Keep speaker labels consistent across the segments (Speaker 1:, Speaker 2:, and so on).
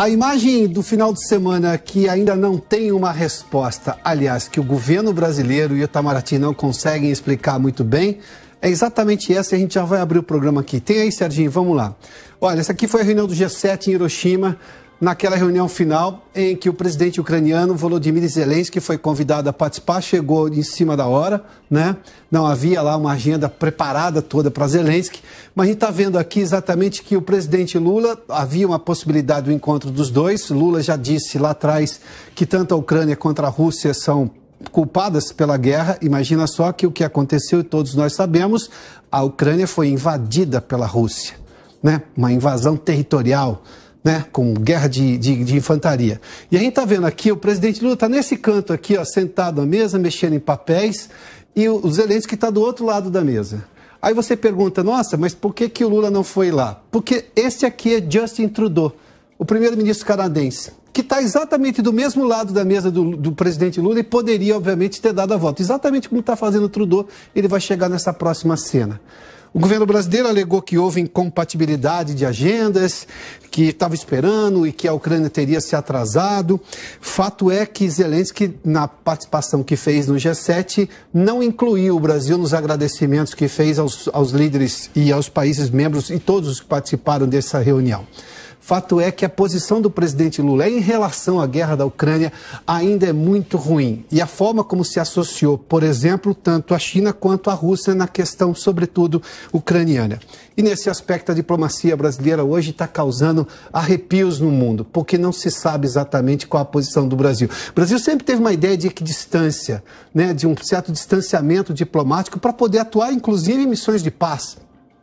Speaker 1: A imagem do final de semana que ainda não tem uma resposta, aliás, que o governo brasileiro e o Itamaraty não conseguem explicar muito bem, é exatamente essa. e A gente já vai abrir o programa aqui. Tem aí, Serginho? Vamos lá. Olha, essa aqui foi a reunião do G7 em Hiroshima naquela reunião final em que o presidente ucraniano Volodymyr Zelensky foi convidado a participar, chegou em cima da hora, né? Não havia lá uma agenda preparada toda para Zelensky, mas a gente está vendo aqui exatamente que o presidente Lula havia uma possibilidade do encontro dos dois. Lula já disse lá atrás que tanto a Ucrânia quanto a Rússia são culpadas pela guerra. Imagina só que o que aconteceu e todos nós sabemos, a Ucrânia foi invadida pela Rússia, né? Uma invasão territorial né, com guerra de, de, de infantaria. E a gente está vendo aqui, o presidente Lula está nesse canto aqui, ó, sentado à mesa, mexendo em papéis, e o Zelensky está do outro lado da mesa. Aí você pergunta, nossa, mas por que, que o Lula não foi lá? Porque esse aqui é Justin Trudeau, o primeiro-ministro canadense, que está exatamente do mesmo lado da mesa do, do, presidente Lula e poderia, obviamente, ter dado a volta. Exatamente como está fazendo Trudeau, ele vai chegar nessa próxima cena. O governo brasileiro alegou que houve incompatibilidade de agendas, que estava esperando e que a Ucrânia teria se atrasado. Fato é que Zelensky, na participação que fez no G7, não incluiu o Brasil nos agradecimentos que fez aos, aos líderes e aos países membros e todos os que participaram dessa reunião. Fato é que a posição do presidente Lula em relação à guerra da Ucrânia ainda é muito ruim. E a forma como se associou, por exemplo, tanto a China quanto a Rússia na questão, sobretudo, ucraniana. E nesse aspecto, a diplomacia brasileira hoje está causando arrepios no mundo, porque não se sabe exatamente qual a posição do Brasil. O Brasil sempre teve uma ideia de equidistância, né, de um certo distanciamento diplomático para poder atuar, inclusive, em missões de paz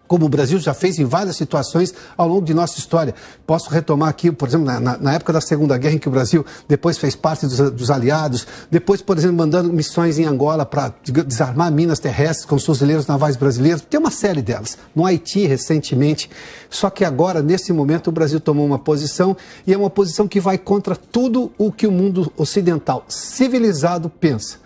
Speaker 1: como o Brasil já fez em várias situações ao longo de nossa história. Posso retomar aqui, por exemplo, na, na época da Segunda Guerra, em que o Brasil depois fez parte dos, dos aliados, depois, por exemplo, mandando missões em Angola para desarmar minas terrestres com os fuzileiros navais brasileiros. Tem uma série delas. No Haiti, recentemente. Só que agora, nesse momento, o Brasil tomou uma posição e é uma posição que vai contra tudo o que o mundo ocidental civilizado pensa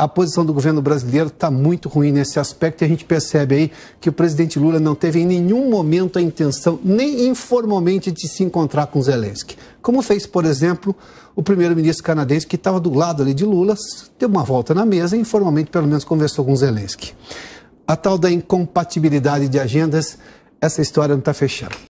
Speaker 1: a posição do governo brasileiro está muito ruim nesse aspecto e a gente percebe aí que o presidente Lula não teve em nenhum momento a intenção, nem informalmente, de se encontrar com Zelensky. Como fez, por exemplo, o primeiro-ministro canadense, que estava do lado ali de Lula, deu uma volta na mesa e informalmente, pelo menos, conversou com Zelensky. A tal da incompatibilidade de agendas, essa história não está fechando.